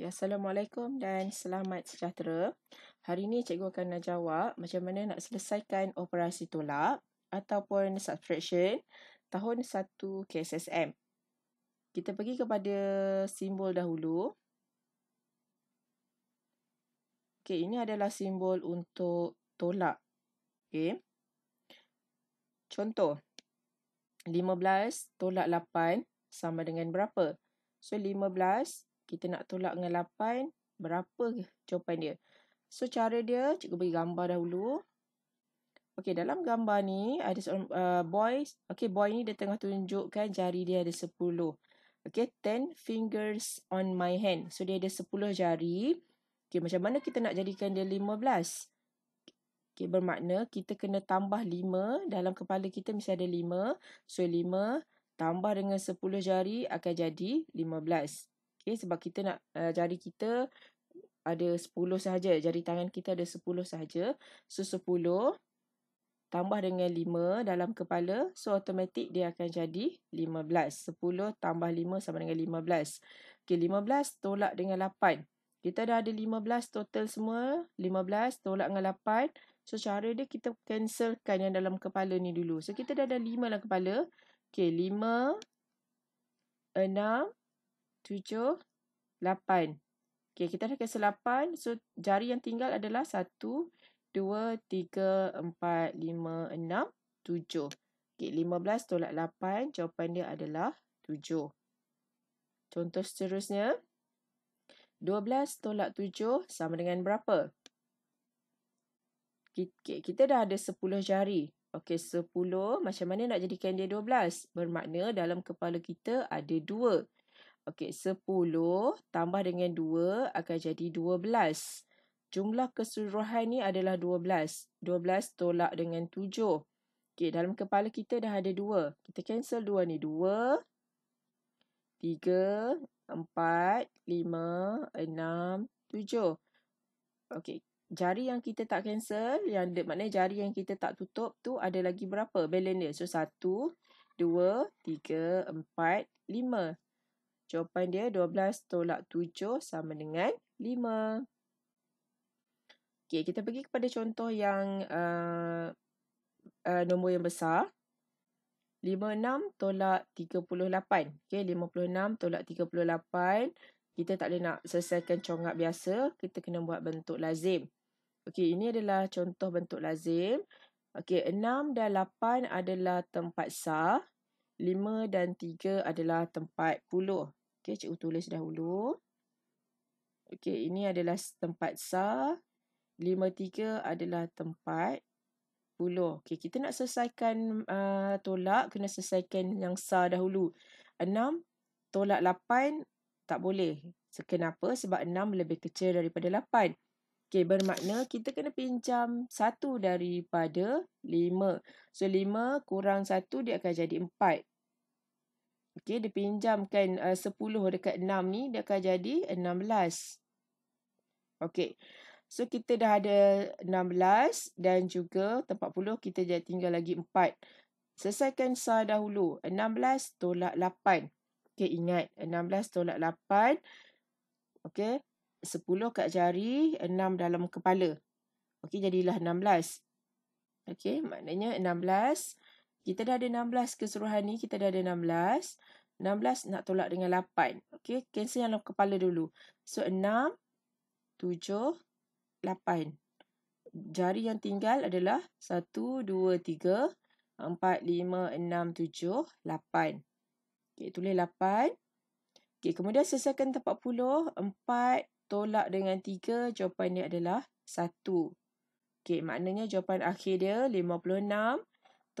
Okay, ya, Assalamualaikum dan selamat sejahtera. Hari ini cikgu akan nak jawab macam mana nak selesaikan operasi tolak ataupun subtraction tahun 1 KSSM. Kita pergi kepada simbol dahulu. Okay, ini adalah simbol untuk tolak. Okay. Contoh, 15 tolak 8 sama dengan berapa? So, 15 kita nak tolak dengan 8, berapa jawapan dia? So, cara dia, cikgu bagi gambar dahulu. Okay, dalam gambar ni, ada seorang uh, boy. Okay, boy ni dia tengah tunjukkan jari dia ada 10. Okay, 10 fingers on my hand. So, dia ada 10 jari. Okay, macam mana kita nak jadikan dia 15? Okay, bermakna kita kena tambah 5. Dalam kepala kita mesti ada 5. So, 5 tambah dengan 10 jari akan jadi 15. Okay, sebab kita nak uh, jari kita ada 10 sahaja. Jari tangan kita ada 10 sahaja. So, 10 tambah dengan 5 dalam kepala. So, automatik dia akan jadi 15. 10 tambah 5 sama dengan 15. Okay, 15 tolak dengan 8. Kita dah ada 15 total semua. 15 tolak dengan 8. So, cara dia kita cancelkan yang dalam kepala ni dulu. So, kita dah ada 5 dalam kepala. Okay, 5, 6, tujuh, lapan. Okay, kita dah kisah lapan. So, jari yang tinggal adalah satu, dua, tiga, empat, lima, enam, tujuh. Okay, lima belas tolak lapan. Jawapan dia adalah tujuh. Contoh seterusnya. Dua belas tolak tujuh sama dengan berapa? Okay, kita dah ada sepuluh jari. Okey, sepuluh. Macam mana nak jadikan dia dua belas? Bermakna dalam kepala kita ada Dua. Okey, 10 tambah dengan 2 akan jadi 12. Jumlah keseluruhan ni adalah 12. 12 tolak dengan 7. Okey, dalam kepala kita dah ada 2. Kita cancel 2 ni. 2, 3, 4, 5, 6, 7. Okey, jari yang kita tak cancel, yang maknanya jari yang kita tak tutup tu ada lagi berapa balance dia? So, 1, 2, 3, 4, 5. Jawapan dia 12 tolak 7 sama dengan 5. Okay, kita pergi kepada contoh yang uh, uh, nombor yang besar. 56 tolak 38. Okay, 56 tolak 38. Kita tak boleh nak selesaikan congak biasa. Kita kena buat bentuk lazim. Okay, ini adalah contoh bentuk lazim. Okay, 6 dan 8 adalah tempat sah. 5 dan 3 adalah tempat puluh. Okey, cikgu tulis dahulu. Okey, ini adalah tempat sa. tiga adalah tempat puluh. Okey, kita nak selesaikan uh, tolak, kena selesaikan yang sa dahulu. Enam tolak lapan tak boleh. Kenapa? Sebab enam lebih kecil daripada lapan. Okey, bermakna kita kena pinjam satu daripada lima. So, lima kurang satu dia akan jadi 4. Okey, dia pinjamkan uh, 10 dekat 6 ni, dia akan jadi 16. Okey. So, kita dah ada 16 dan juga tempat 40, kita jadi tinggal lagi 4. Selesaikan sah dahulu. 16 tolak 8. Okey, ingat. 16 tolak 8. Okey. 10 kat jari, 6 dalam kepala. Okey, jadilah 16. Okey, maknanya 16 tolak kita dah ada 16 keseluruhan ni. Kita dah ada 16. 16 nak tolak dengan 8. Okay. Cancel yang dalam kepala dulu. So, 6, 7, 8. Jari yang tinggal adalah 1, 2, 3, 4, 5, 6, 7, 8. Okay. Tulis 8. Okay. Kemudian selesaikan 40. 4 tolak dengan 3. Jawapan dia adalah 1. Okay. Maknanya jawapan akhir dia 56. 56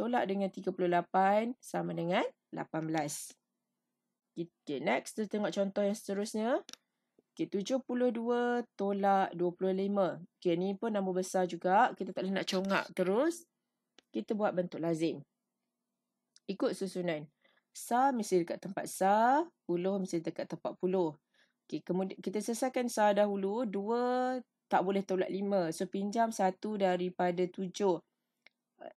tolak dengan 38 sama dengan 18. Okay, next kita tengok contoh yang seterusnya. Okay, 72 tolak 25. Okay, ni pun nombor besar juga. Kita tak boleh nak congak terus. Kita buat bentuk lazim. Ikut susunan. Sa mesti dekat tempat sa. Puluh mesti dekat tempat puluh. Okay, kemudian kita selesaikan sa dahulu. Dua tak boleh tolak lima. So, pinjam satu daripada tujuh.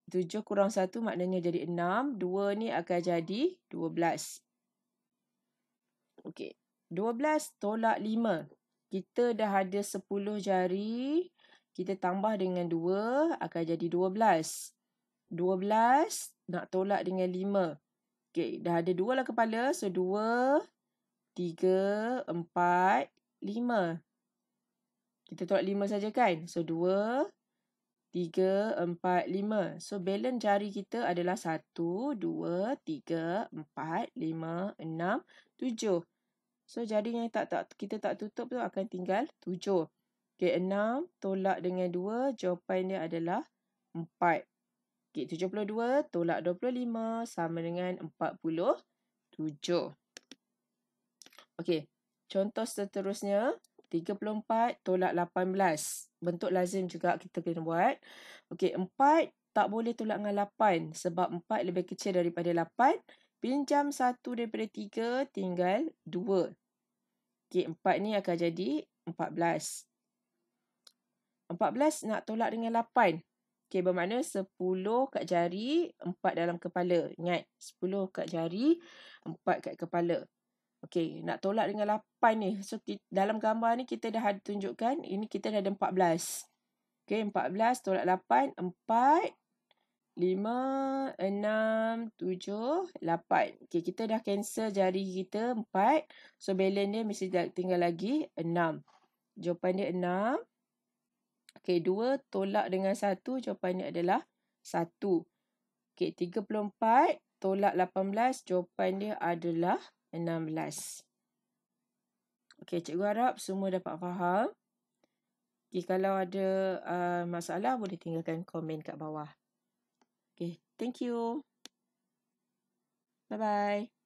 7 kurang 1 maknanya jadi 6. 2 ni akan jadi 12. Okey. 12 tolak 5. Kita dah ada 10 jari. Kita tambah dengan 2 akan jadi 12. 12 nak tolak dengan 5. Okey. Dah ada 2 lah kepala. So 2, 3, 4, 5. Kita tolak 5 saja kan? So 2, tiga, empat, lima. So, balance jari kita adalah satu, dua, tiga, empat, lima, enam, tujuh. So, jari yang tak, tak, kita tak tutup tu akan tinggal tujuh. Okay, enam tolak dengan dua, jawapan dia adalah empat. Okay, tujuh puluh dua tolak dua puluh lima sama dengan empat puluh tujuh. Okay, contoh seterusnya. 34 tolak 18. Bentuk lazim juga kita kena buat. Okey, 4 tak boleh tolak dengan 8 sebab 4 lebih kecil daripada 8. Pinjam 1 daripada 3 tinggal 2. Okey, 4 ni akan jadi 14. 14 nak tolak dengan 8. Okey, bermakna 10 kat jari, 4 dalam kepala. Ingat, 10 kat jari, 4 kat kepala. Okey, nak tolak dengan 8 ni. So, ti- dalam gambar ni kita dah tunjukkan. Ini kita dah ada 14. Okey, 14 tolak 8. 4, 5, 6, 7, 8. Okey, kita dah cancel jari kita 4. So, balance dia mesti tinggal lagi 6. Jawapan dia 6. Okey, 2 tolak dengan 1. Jawapan dia adalah 1. Okey, 34 tolak 18. Jawapan dia adalah 1. 16. Okey, cikgu harap semua dapat faham. Okay, kalau ada uh, masalah boleh tinggalkan komen kat bawah. Okay, thank you. Bye-bye.